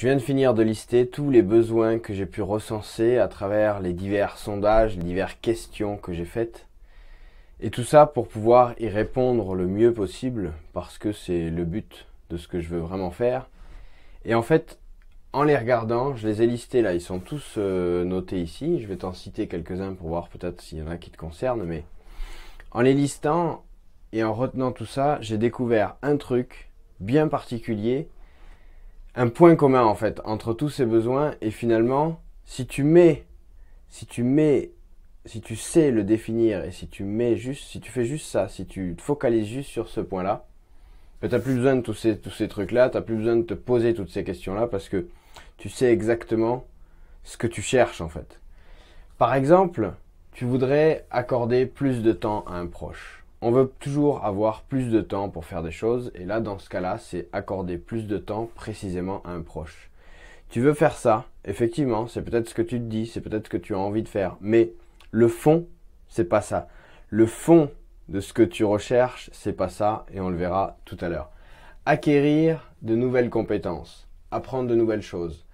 Je viens de finir de lister tous les besoins que j'ai pu recenser à travers les divers sondages, les diverses questions que j'ai faites. Et tout ça pour pouvoir y répondre le mieux possible, parce que c'est le but de ce que je veux vraiment faire. Et en fait, en les regardant, je les ai listés là, ils sont tous euh, notés ici. Je vais t'en citer quelques-uns pour voir peut-être s'il y en a qui te concernent, mais en les listant et en retenant tout ça, j'ai découvert un truc bien particulier un point commun en fait entre tous ces besoins et finalement si tu mets si tu mets si tu sais le définir et si tu mets juste si tu fais juste ça si tu te focalises juste sur ce point là ben, tu n'as plus besoin de tous ces, tous ces trucs là tu n'as plus besoin de te poser toutes ces questions là parce que tu sais exactement ce que tu cherches en fait par exemple tu voudrais accorder plus de temps à un proche on veut toujours avoir plus de temps pour faire des choses, et là, dans ce cas-là, c'est accorder plus de temps précisément à un proche. Tu veux faire ça, effectivement, c'est peut-être ce que tu te dis, c'est peut-être ce que tu as envie de faire, mais le fond, c'est pas ça. Le fond de ce que tu recherches, c'est pas ça, et on le verra tout à l'heure. Acquérir de nouvelles compétences, apprendre de nouvelles choses,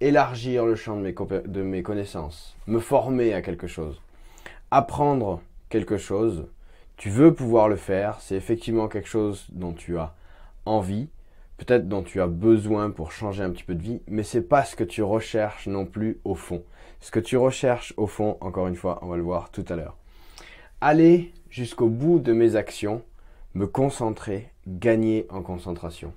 élargir le champ de mes, de mes connaissances, me former à quelque chose, apprendre quelque chose, tu veux pouvoir le faire, c'est effectivement quelque chose dont tu as envie, peut-être dont tu as besoin pour changer un petit peu de vie, mais c'est pas ce que tu recherches non plus au fond. Ce que tu recherches au fond, encore une fois, on va le voir tout à l'heure. Aller jusqu'au bout de mes actions, me concentrer, gagner en concentration.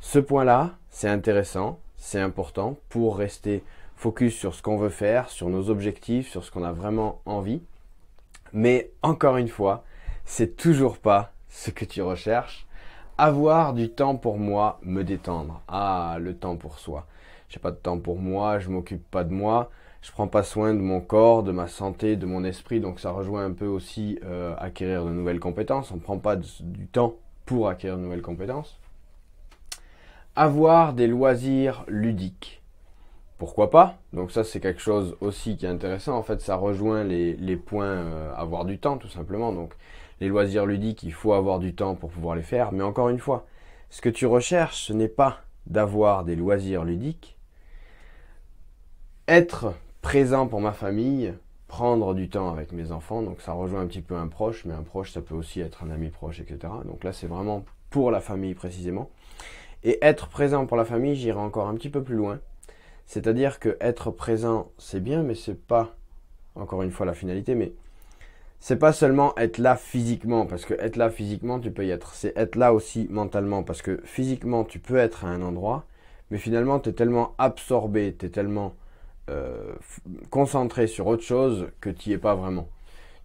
Ce point-là, c'est intéressant, c'est important pour rester focus sur ce qu'on veut faire, sur nos objectifs, sur ce qu'on a vraiment envie. Mais encore une fois, c'est toujours pas ce que tu recherches. Avoir du temps pour moi, me détendre. Ah, le temps pour soi. J'ai pas de temps pour moi, je m'occupe pas de moi, je prends pas soin de mon corps, de ma santé, de mon esprit. Donc ça rejoint un peu aussi euh, acquérir de nouvelles compétences. On prend pas du temps pour acquérir de nouvelles compétences. Avoir des loisirs ludiques pourquoi pas Donc ça c'est quelque chose aussi qui est intéressant. En fait, ça rejoint les, points euh, avoir du temps tout simplement. Donc les loisirs ludiques, il faut avoir du temps pour pouvoir les faire. Mais encore une fois, ce que tu recherches, ce n'est pas d'avoir des loisirs ludiques. Être présent pour ma famille, prendre du temps avec mes enfants, donc ça rejoint un petit peu un proche, mais un proche, ça peut aussi être un ami proche, etc. Donc là, c'est vraiment pour la famille précisément. Et être présent pour la famille, j'irai encore un petit peu plus loin. C'est-à-dire que être présent, c'est bien, mais c'est pas encore une fois la finalité, mais c'est pas seulement être là physiquement, parce que être là physiquement, tu peux y être. C'est être là aussi mentalement, parce que physiquement, tu peux être à un endroit, mais finalement, tu es tellement absorbé, tu es tellement euh, concentré sur autre chose que tu n'y es pas vraiment.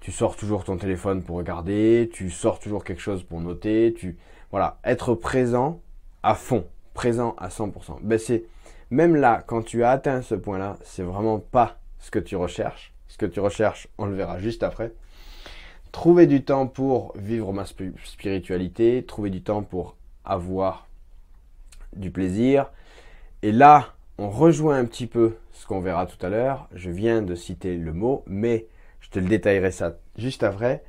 Tu sors toujours ton téléphone pour regarder, tu sors toujours quelque chose pour noter, tu... Voilà, être présent à fond, présent à 100%. Ben c'est... Même là, quand tu as atteint ce point-là, c'est vraiment pas ce que tu recherches. Ce que tu recherches, on le verra juste après trouver du temps pour vivre ma spiritualité, trouver du temps pour avoir du plaisir. Et là, on rejoint un petit peu ce qu'on verra tout à l'heure. Je viens de citer le mot, mais je te le détaillerai ça juste après.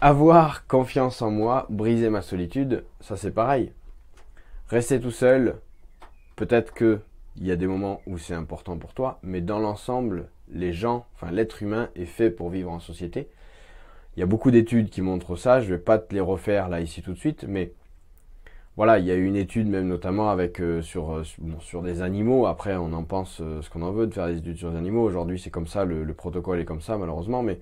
Avoir confiance en moi, briser ma solitude, ça c'est pareil. Rester tout seul, peut-être que il y a des moments où c'est important pour toi, mais dans l'ensemble, les gens, enfin l'être humain est fait pour vivre en société. Il y a beaucoup d'études qui montrent ça, je ne vais pas te les refaire là ici tout de suite, mais voilà, il y a eu une étude même notamment avec euh, sur, euh, sur des animaux, après on en pense euh, ce qu'on en veut de faire des études sur les animaux, aujourd'hui c'est comme ça, le, protocole est comme ça malheureusement, mais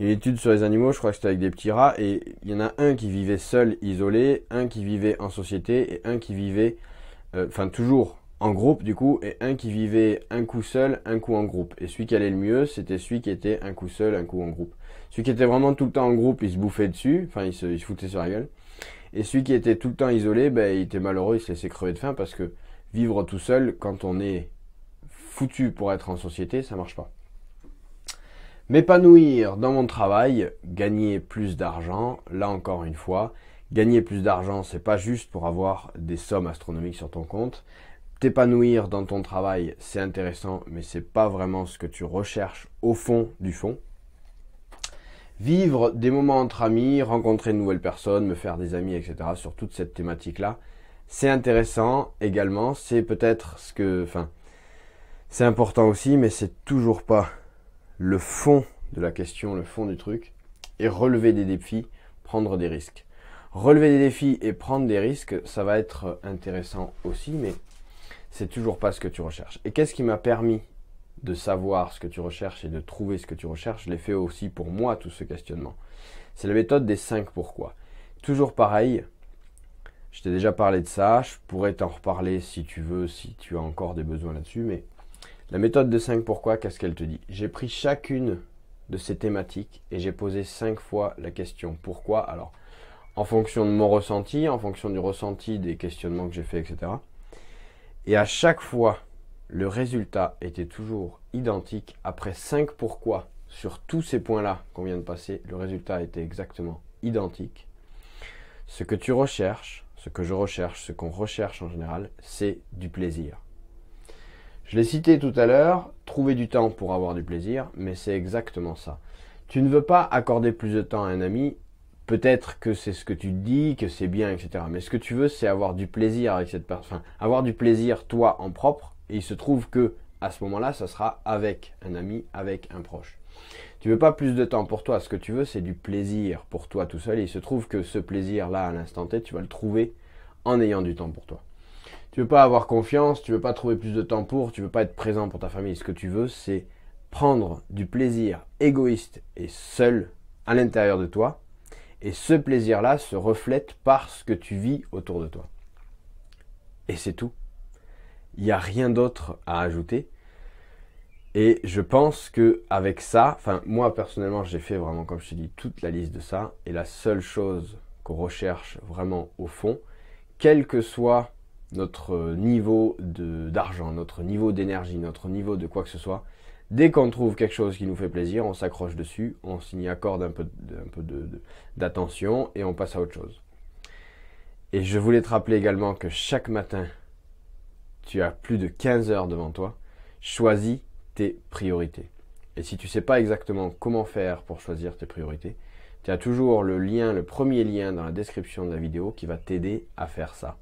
il y a une étude sur les animaux, je crois que c'était avec des petits rats, et il y en a un qui vivait seul, isolé, un qui vivait en société, et un qui vivait, enfin toujours en groupe du coup et un qui vivait un coup seul, un coup en groupe. Et celui qui allait le mieux, c'était celui qui était un coup seul, un coup en groupe. Celui qui était vraiment tout le temps en groupe, il se bouffait dessus, enfin il se, foutait sur la gueule. Et celui qui était tout le temps isolé, ben, il était malheureux, il se laissait crever de faim parce que vivre tout seul, quand on est foutu pour être en société, ça marche pas. M'épanouir dans mon travail, gagner plus d'argent, là encore une fois, gagner plus d'argent, c'est pas juste pour avoir des sommes astronomiques sur ton compte, épanouir dans ton travail, c'est intéressant, mais c'est pas vraiment ce que tu recherches au fond du fond. Vivre des moments entre amis, rencontrer de nouvelles personnes, me faire des amis, etc. sur toute cette thématique-là, c'est intéressant également. C'est peut-être ce que, enfin, c'est important aussi, mais c'est toujours pas le fond de la question, le fond du truc. Et relever des défis, prendre des risques. Relever des défis et prendre des risques, ça va être intéressant aussi, mais c'est toujours pas ce que tu recherches. Et qu'est-ce qui m'a permis de savoir ce que tu recherches et de trouver ce que tu recherches Je l'ai fait aussi pour moi, tout ce questionnement. C'est la méthode des 5 pourquoi. Toujours pareil, je t'ai déjà parlé de ça, je pourrais t'en reparler si tu veux, si tu as encore des besoins là-dessus, mais la méthode des 5 pourquoi, qu'est-ce qu'elle te dit J'ai pris chacune de ces thématiques et j'ai posé 5 fois la question pourquoi. Alors, en fonction de mon ressenti, en fonction du ressenti des questionnements que j'ai fait, etc. Et à chaque fois, le résultat était toujours identique. Après 5 pourquoi sur tous ces points-là qu'on vient de passer, le résultat était exactement identique. Ce que tu recherches, ce que je recherche, ce qu'on recherche en général, c'est du plaisir. Je l'ai cité tout à l'heure, trouver du temps pour avoir du plaisir, mais c'est exactement ça. Tu ne veux pas accorder plus de temps à un ami peut-être que c'est ce que tu dis, que c'est bien, etc. Mais ce que tu veux, c'est avoir du plaisir avec cette personne. Enfin, avoir du plaisir toi en propre. Et il se trouve que à ce moment-là, ça sera avec un ami, avec un proche. Tu veux pas plus de temps pour toi. Ce que tu veux, c'est du plaisir pour toi tout seul. Et il se trouve que ce plaisir-là, à l'instant T, tu vas le trouver en ayant du temps pour toi. Tu veux pas avoir confiance, tu veux pas trouver plus de temps pour, tu veux pas être présent pour ta famille. Ce que tu veux, c'est prendre du plaisir égoïste et seul à l'intérieur de toi et ce plaisir-là se reflète par ce que tu vis autour de toi. Et c'est tout. Il n'y a rien d'autre à ajouter. Et je pense que avec ça, enfin moi personnellement j'ai fait vraiment comme je te dis toute la liste de ça. Et la seule chose qu'on recherche vraiment au fond, quel que soit notre niveau d'argent, notre niveau d'énergie, notre niveau de quoi que ce soit, Dès qu'on trouve quelque chose qui nous fait plaisir, on s'accroche dessus, on s'y accorde un peu, d'attention et on passe à autre chose. Et je voulais te rappeler également que chaque matin, tu as plus de 15 heures devant toi, choisis tes priorités. Et si tu ne sais pas exactement comment faire pour choisir tes priorités, tu as toujours le lien, le premier lien dans la description de la vidéo qui va t'aider à faire ça.